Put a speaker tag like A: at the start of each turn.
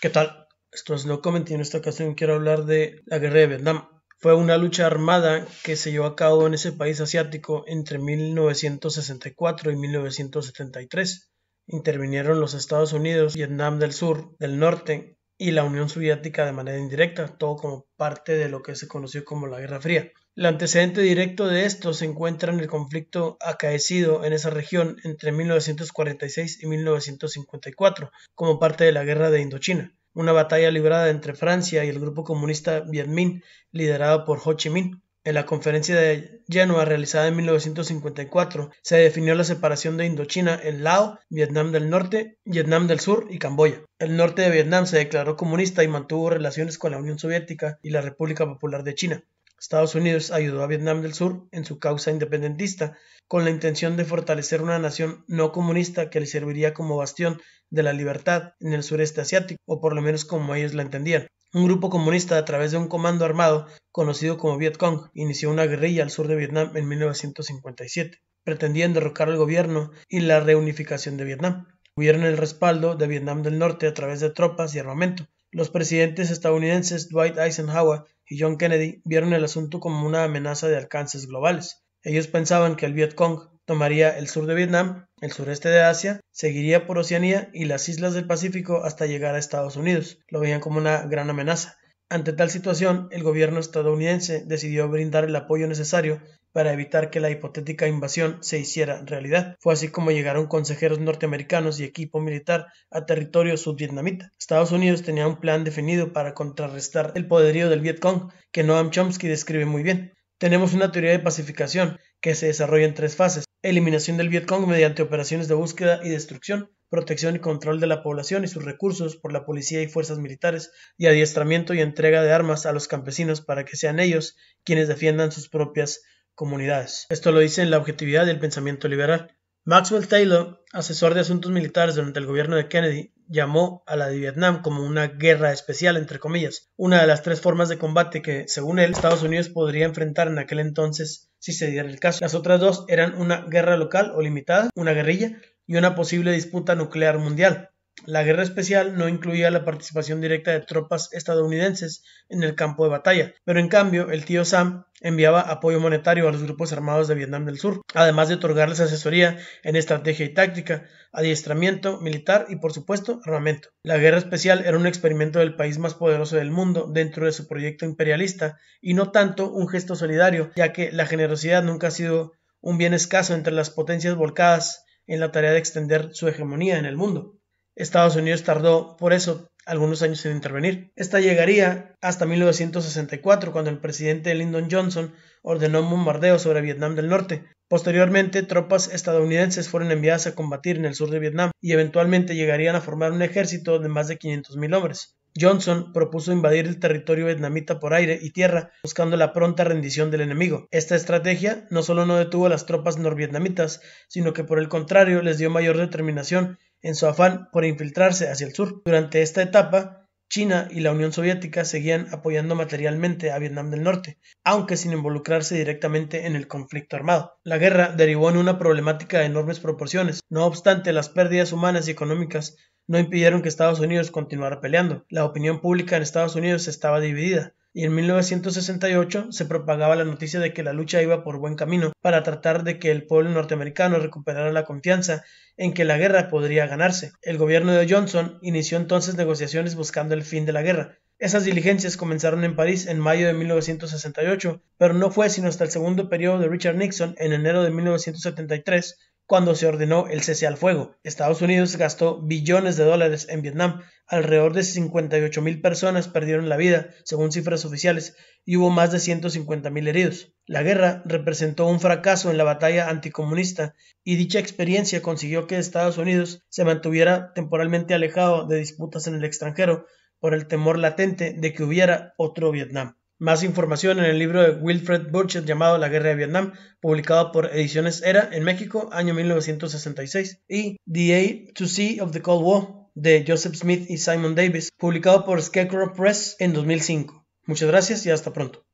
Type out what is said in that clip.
A: ¿Qué tal? Esto es Lo y en esta ocasión quiero hablar de la guerra de Vietnam. Fue una lucha armada que se llevó a cabo en ese país asiático entre 1964 y 1973. Intervinieron los Estados Unidos, Vietnam del Sur, del Norte y la Unión Soviética de manera indirecta, todo como parte de lo que se conoció como la Guerra Fría. El antecedente directo de esto se encuentra en el conflicto acaecido en esa región entre 1946 y 1954, como parte de la Guerra de Indochina, una batalla librada entre Francia y el grupo comunista Viet Minh, liderado por Ho Chi Minh. En la conferencia de Genoa realizada en 1954 se definió la separación de Indochina en Lao, Vietnam del Norte, Vietnam del Sur y Camboya. El norte de Vietnam se declaró comunista y mantuvo relaciones con la Unión Soviética y la República Popular de China. Estados Unidos ayudó a Vietnam del Sur en su causa independentista, con la intención de fortalecer una nación no comunista que le serviría como bastión de la libertad en el sureste asiático, o por lo menos como ellos la entendían. Un grupo comunista a través de un comando armado conocido como Vietcong inició una guerrilla al sur de Vietnam en 1957. Pretendían derrocar al gobierno y la reunificación de Vietnam. Tuvieron el respaldo de Vietnam del Norte a través de tropas y armamento, los presidentes estadounidenses Dwight Eisenhower y John Kennedy vieron el asunto como una amenaza de alcances globales. Ellos pensaban que el Vietcong tomaría el sur de Vietnam, el sureste de Asia, seguiría por Oceanía y las islas del Pacífico hasta llegar a Estados Unidos. Lo veían como una gran amenaza. Ante tal situación, el gobierno estadounidense decidió brindar el apoyo necesario para evitar que la hipotética invasión se hiciera realidad. Fue así como llegaron consejeros norteamericanos y equipo militar a territorio subvietnamita. Estados Unidos tenía un plan definido para contrarrestar el poderío del Vietcong, que Noam Chomsky describe muy bien. Tenemos una teoría de pacificación que se desarrolla en tres fases. Eliminación del Vietcong mediante operaciones de búsqueda y destrucción, protección y control de la población y sus recursos por la policía y fuerzas militares, y adiestramiento y entrega de armas a los campesinos para que sean ellos quienes defiendan sus propias comunidades. Esto lo dice en la objetividad del pensamiento liberal. Maxwell Taylor, asesor de asuntos militares durante el gobierno de Kennedy, llamó a la de Vietnam como una guerra especial, entre comillas, una de las tres formas de combate que, según él, Estados Unidos podría enfrentar en aquel entonces si se diera el caso. Las otras dos eran una guerra local o limitada, una guerrilla, y una posible disputa nuclear mundial. La guerra especial no incluía la participación directa de tropas estadounidenses en el campo de batalla, pero en cambio el tío Sam enviaba apoyo monetario a los grupos armados de Vietnam del Sur, además de otorgarles asesoría en estrategia y táctica, adiestramiento militar y por supuesto armamento. La guerra especial era un experimento del país más poderoso del mundo dentro de su proyecto imperialista y no tanto un gesto solidario, ya que la generosidad nunca ha sido un bien escaso entre las potencias volcadas en la tarea de extender su hegemonía en el mundo. Estados Unidos tardó por eso algunos años en intervenir. Esta llegaría hasta 1964, cuando el presidente Lyndon Johnson ordenó un bombardeo sobre Vietnam del Norte. Posteriormente, tropas estadounidenses fueron enviadas a combatir en el sur de Vietnam y eventualmente llegarían a formar un ejército de más de 500.000 hombres. Johnson propuso invadir el territorio vietnamita por aire y tierra, buscando la pronta rendición del enemigo. Esta estrategia no solo no detuvo a las tropas norvietnamitas, sino que por el contrario les dio mayor determinación en su afán por infiltrarse hacia el sur. Durante esta etapa, China y la Unión Soviética seguían apoyando materialmente a Vietnam del Norte, aunque sin involucrarse directamente en el conflicto armado. La guerra derivó en una problemática de enormes proporciones. No obstante, las pérdidas humanas y económicas no impidieron que Estados Unidos continuara peleando. La opinión pública en Estados Unidos estaba dividida y en 1968 se propagaba la noticia de que la lucha iba por buen camino para tratar de que el pueblo norteamericano recuperara la confianza en que la guerra podría ganarse. El gobierno de Johnson inició entonces negociaciones buscando el fin de la guerra. Esas diligencias comenzaron en París en mayo de 1968, pero no fue sino hasta el segundo periodo de Richard Nixon en enero de 1973 cuando se ordenó el cese al fuego. Estados Unidos gastó billones de dólares en Vietnam. Alrededor de 58 mil personas perdieron la vida, según cifras oficiales, y hubo más de 150 mil heridos. La guerra representó un fracaso en la batalla anticomunista y dicha experiencia consiguió que Estados Unidos se mantuviera temporalmente alejado de disputas en el extranjero por el temor latente de que hubiera otro Vietnam. Más información en el libro de Wilfred Burchett llamado La Guerra de Vietnam, publicado por Ediciones Era en México, año 1966, y The A to C of the Cold War de Joseph Smith y Simon Davis, publicado por Scarecrow Press en 2005. Muchas gracias y hasta pronto.